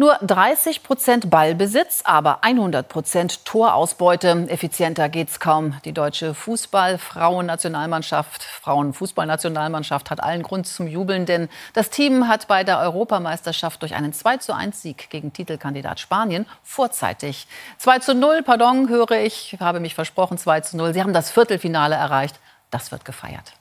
Nur 30 Prozent Ballbesitz, aber 100 Prozent Torausbeute. Effizienter geht's kaum. Die deutsche Fußball-Frauennationalmannschaft, Frauenfußballnationalmannschaft hat allen Grund zum Jubeln, denn das Team hat bei der Europameisterschaft durch einen 2 zu 1 Sieg gegen Titelkandidat Spanien vorzeitig. 2 zu 0, pardon, höre ich, habe mich versprochen, 2 zu 0. Sie haben das Viertelfinale erreicht. Das wird gefeiert.